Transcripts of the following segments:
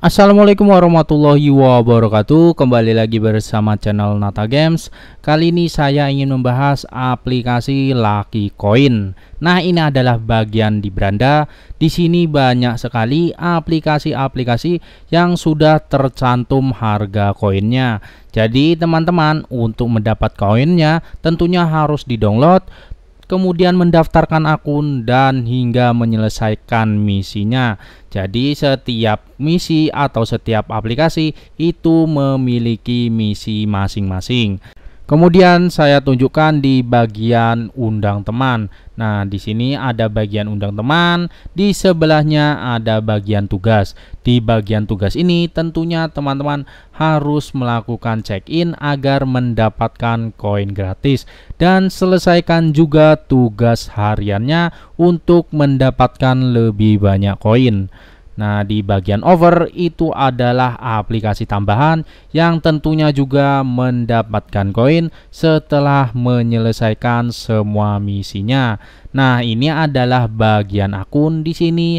Assalamualaikum warahmatullahi wabarakatuh Kembali lagi bersama channel Nata Games Kali ini saya ingin membahas aplikasi Lucky Coin Nah ini adalah bagian di beranda Di sini banyak sekali aplikasi-aplikasi yang sudah tercantum harga koinnya Jadi teman-teman untuk mendapat koinnya tentunya harus di download kemudian mendaftarkan akun dan hingga menyelesaikan misinya. Jadi setiap misi atau setiap aplikasi itu memiliki misi masing-masing. Kemudian saya tunjukkan di bagian undang teman. Nah, di sini ada bagian undang teman, di sebelahnya ada bagian tugas. Di bagian tugas ini tentunya teman-teman harus melakukan check-in agar mendapatkan koin gratis dan selesaikan juga tugas hariannya untuk mendapatkan lebih banyak koin. Nah, di bagian over itu adalah aplikasi tambahan yang tentunya juga mendapatkan koin setelah menyelesaikan semua misinya. Nah, ini adalah bagian akun di sini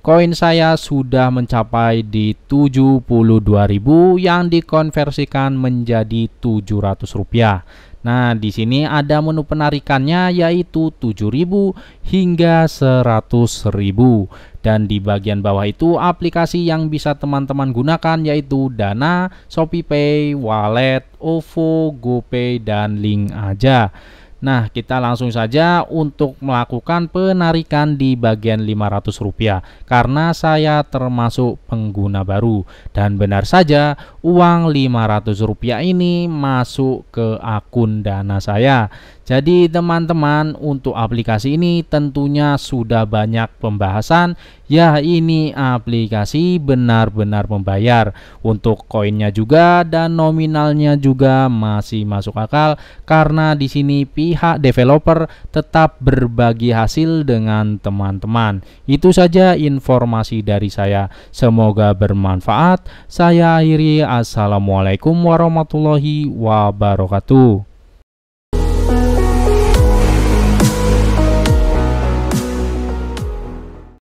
koin saya sudah mencapai di 72.000 yang dikonversikan menjadi 700 rupiah. Nah, di sini ada menu penarikannya yaitu 7.000 hingga 100.000 dan di bagian bawah itu aplikasi yang bisa teman-teman gunakan yaitu Dana, ShopeePay, Wallet, OVO, GoPay dan Link aja. Nah, kita langsung saja untuk melakukan penarikan di bagian 500 rupiah karena saya termasuk pengguna baru dan benar saja uang 500 rupiah ini masuk ke akun dana saya. Jadi teman-teman untuk aplikasi ini tentunya sudah banyak pembahasan Ya, ini aplikasi benar-benar membayar. Untuk koinnya juga dan nominalnya juga masih masuk akal karena di sini pihak developer tetap berbagi hasil dengan teman-teman. Itu saja informasi dari saya. Semoga bermanfaat. Saya akhiri. Assalamualaikum warahmatullahi wabarakatuh.